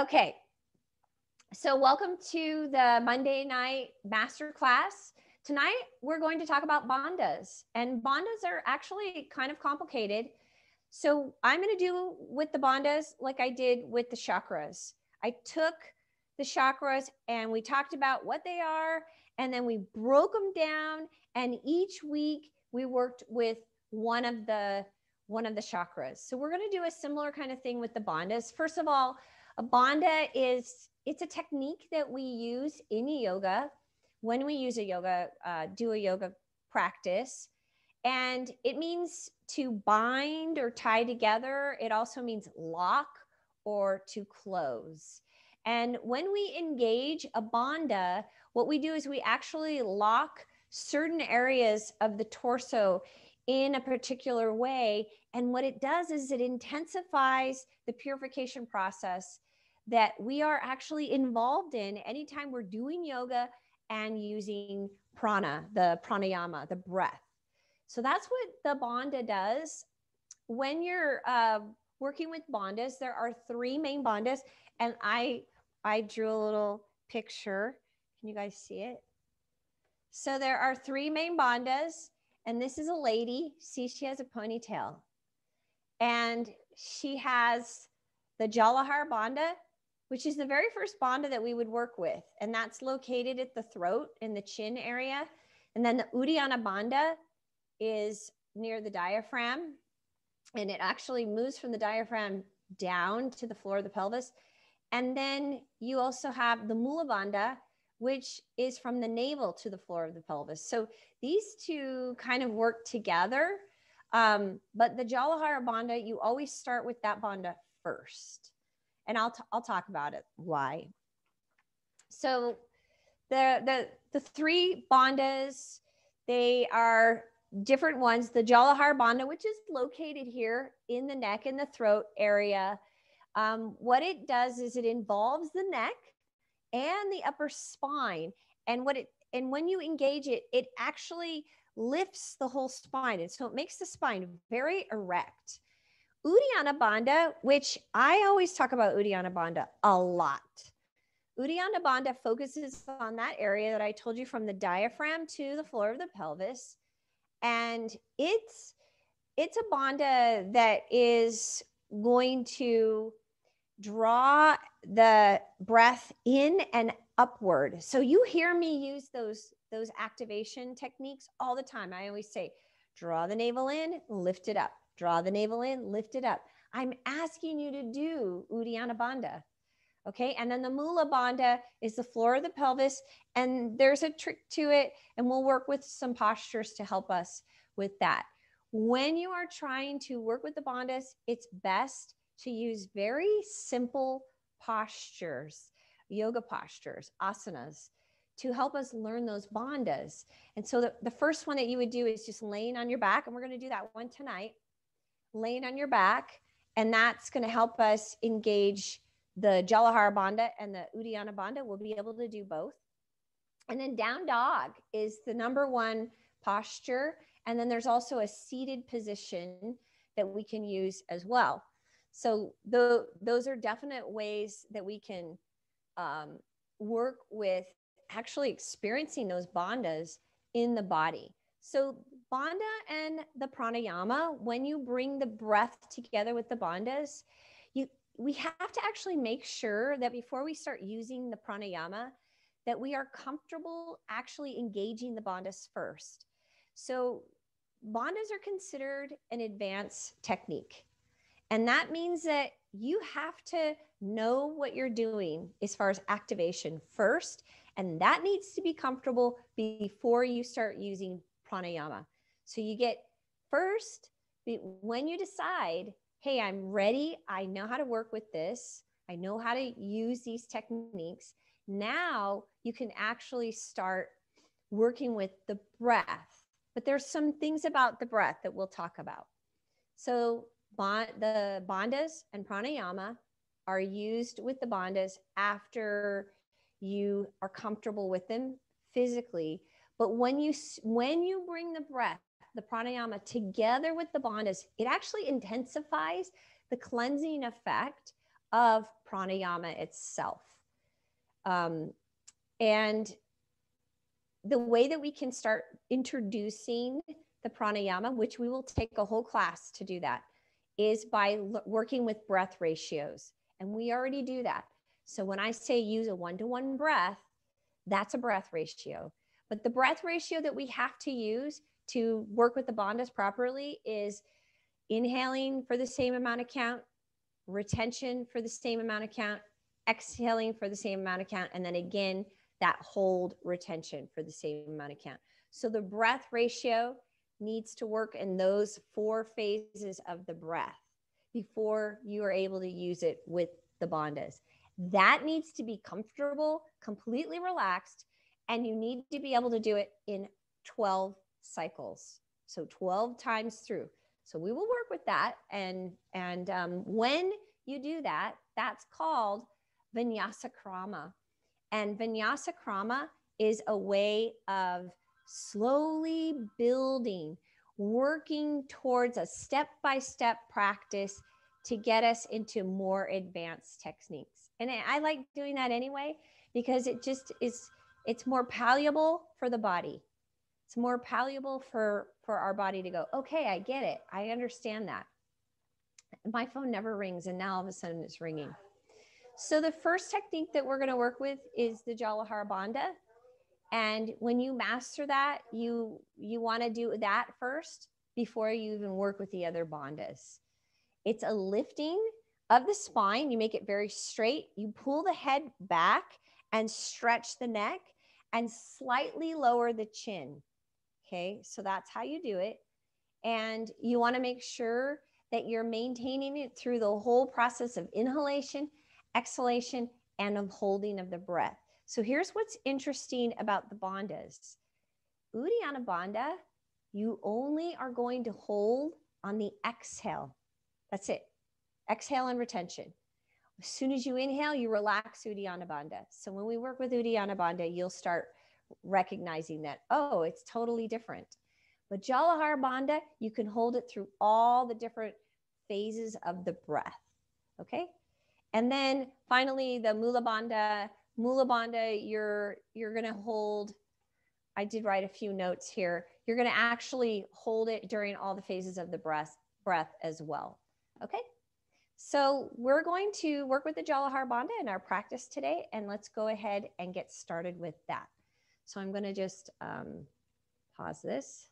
Okay. So welcome to the Monday night masterclass. Tonight, we're going to talk about bondas and bondas are actually kind of complicated. So I'm going to do with the bondas like I did with the chakras. I took the chakras and we talked about what they are and then we broke them down and each week we worked with one of the one of the chakras. So we're going to do a similar kind of thing with the bondas. First of all, a bandha is it's a technique that we use in yoga when we use a yoga uh, do a yoga practice, and it means to bind or tie together. It also means lock or to close. And when we engage a bandha, what we do is we actually lock certain areas of the torso in a particular way. And what it does is it intensifies the purification process that we are actually involved in anytime we're doing yoga and using prana, the pranayama, the breath. So that's what the bonda does. When you're uh, working with bondas, there are three main bondas. and I I drew a little picture. Can you guys see it? So there are three main bondas. and this is a lady. See, she has a ponytail, and she has the Jalahar banda which is the very first banda that we would work with. And that's located at the throat in the chin area. And then the Uddiyana Bandha is near the diaphragm. And it actually moves from the diaphragm down to the floor of the pelvis. And then you also have the Mula Bandha, which is from the navel to the floor of the pelvis. So these two kind of work together. Um, but the Jalahara Bandha, you always start with that Bandha first and I'll, t- I'll talk about it why. So the, the, the three bandas, they are different ones. The Jalahar Bandha, which is located here in the neck and the throat area. Um, what it does is it involves the neck and the upper spine. And what it, and when you engage it, it actually lifts the whole spine. And so it makes the spine very erect. Uddiyana Bandha, which I always talk about Uddiyana Bandha a lot. Uddiyana Bandha focuses on that area that I told you from the diaphragm to the floor of the pelvis. And it's it's a bandha that is going to draw the breath in and upward. So you hear me use those those activation techniques all the time. I always say draw the navel in, lift it up Draw the navel in, lift it up. I'm asking you to do Uddiyana Bandha. Okay. And then the Mula Bandha is the floor of the pelvis. And there's a trick to it. And we'll work with some postures to help us with that. When you are trying to work with the bandhas, it's best to use very simple postures, yoga postures, asanas, to help us learn those bandhas. And so the, the first one that you would do is just laying on your back. And we're going to do that one tonight laying on your back. And that's going to help us engage the Jalahara Bandha and the Uddiyana Bandha. We'll be able to do both. And then down dog is the number one posture. And then there's also a seated position that we can use as well. So the, those are definite ways that we can um, work with actually experiencing those bandhas in the body. So Bandha and the pranayama, when you bring the breath together with the bandhas, you we have to actually make sure that before we start using the pranayama, that we are comfortable actually engaging the bandhas first. So bandhas are considered an advanced technique. And that means that you have to know what you're doing as far as activation first. And that needs to be comfortable before you start using pranayama. So you get first, when you decide, hey, I'm ready, I know how to work with this, I know how to use these techniques, now you can actually start working with the breath. But there's some things about the breath that we'll talk about. So bond, the bandhas and pranayama are used with the bandhas after you are comfortable with them physically. But when you when you bring the breath the pranayama together with the bandhas, it actually intensifies the cleansing effect of pranayama itself. Um, and the way that we can start introducing the pranayama, which we will take a whole class to do that, is by l- working with breath ratios. And we already do that. So when I say use a one to one breath, that's a breath ratio. But the breath ratio that we have to use to work with the bondas properly is inhaling for the same amount of count, retention for the same amount of count, exhaling for the same amount of count, and then again, that hold retention for the same amount of count. So the breath ratio needs to work in those four phases of the breath before you are able to use it with the bondas. That needs to be comfortable, completely relaxed, and you need to be able to do it in 12 cycles. So 12 times through. So we will work with that. And, and um, when you do that, that's called vinyasa krama. And vinyasa krama is a way of slowly building, working towards a step by step practice to get us into more advanced techniques. And I like doing that anyway because it just is it's more palatable for the body it's more palatable for for our body to go okay i get it i understand that my phone never rings and now all of a sudden it's ringing so the first technique that we're going to work with is the jalahara bandha and when you master that you you want to do that first before you even work with the other bandhas it's a lifting of the spine you make it very straight you pull the head back and stretch the neck and slightly lower the chin Okay, so that's how you do it. And you want to make sure that you're maintaining it through the whole process of inhalation, exhalation, and of holding of the breath. So here's what's interesting about the bandhas. Uddiyana bandha, you only are going to hold on the exhale. That's it. Exhale and retention. As soon as you inhale, you relax Uddiyana bandha. So when we work with Uddiyana bandha, you'll start recognizing that, oh, it's totally different. But Jalahar Bandha, you can hold it through all the different phases of the breath. Okay. And then finally, the Mula Bandha. Mula Bandha, you're, you're going to hold, I did write a few notes here. You're going to actually hold it during all the phases of the breath, breath as well. Okay. So we're going to work with the Jalahar Bandha in our practice today, and let's go ahead and get started with that. So I'm going to just um, pause this.